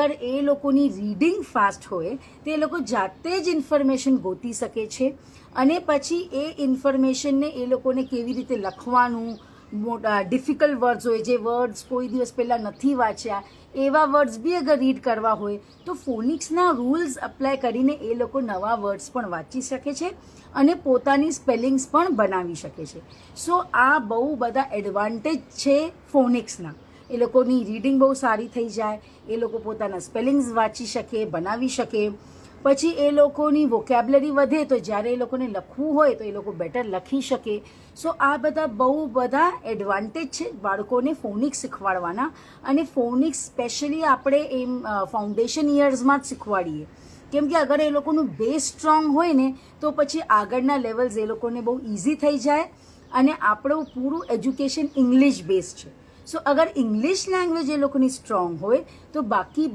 પર એ લોકોની reading fast હોય તે લોકો જાતે જ ઇન્ફોર્મેશન ગોતી શકે છે અને પછી એ ઇન્ફોર્મેશનને એ લોકોને કેવી રીતે લખવાનું મોટા ડિફિકલ્ટ વર્ડ્સ હોય જે વર્ડ્સ કોઈ દિવસ પહેલાં નથી વાંચ્યા એવા વર્ડ્સ બી અગર રીડ કરવા હોય તો ફોનિક્સના રૂલ્સ એપ્લાય કરીને એ લોકો નવા વર્ડ્સ પણ વાંચી શકે છે અને પોતાની સ્પેલિંગ્સ પણ બનાવી શકે છે સો આ બહુ બધા એડવાન્ટેજ છે ફોનિક્સના એ લોકોની રીડિંગ બહુ સારી થઈ જાય એ લોકો પોતાના સ્પેલિંગ્સ વાંચી શકે બનાવી શકે પછી એ લોકોની વોકેબલરી વધે તો જ્યારે એ લોકોને લખવું હોય તો એ લોકો બેટર લખી શકે સો આ બધા બહુ બધા એડવાન્ટેજ છે બાળકોને ફોનિક્સ શીખવાડવાના અને ફોનિક્સ સ્પેશિયલી આપણે એમ ફાઉન્ડેશન ઇયર્સમાં જ શીખવાડીએ કેમ કે અગર એ લોકોનું બેઝ સ્ટ્રોંગ હોય ને તો પછી આગળના લેવલ્સ એ લોકોને બહુ ઇઝી થઈ જાય અને આપણું પૂરું એજ્યુકેશન ઇંગ્લિશ બેઝ છે સો અગર ઇંગ્લિશ લેંગ્વેજ એ લોકોની સ્ટ્રોંગ હોય તો બાકી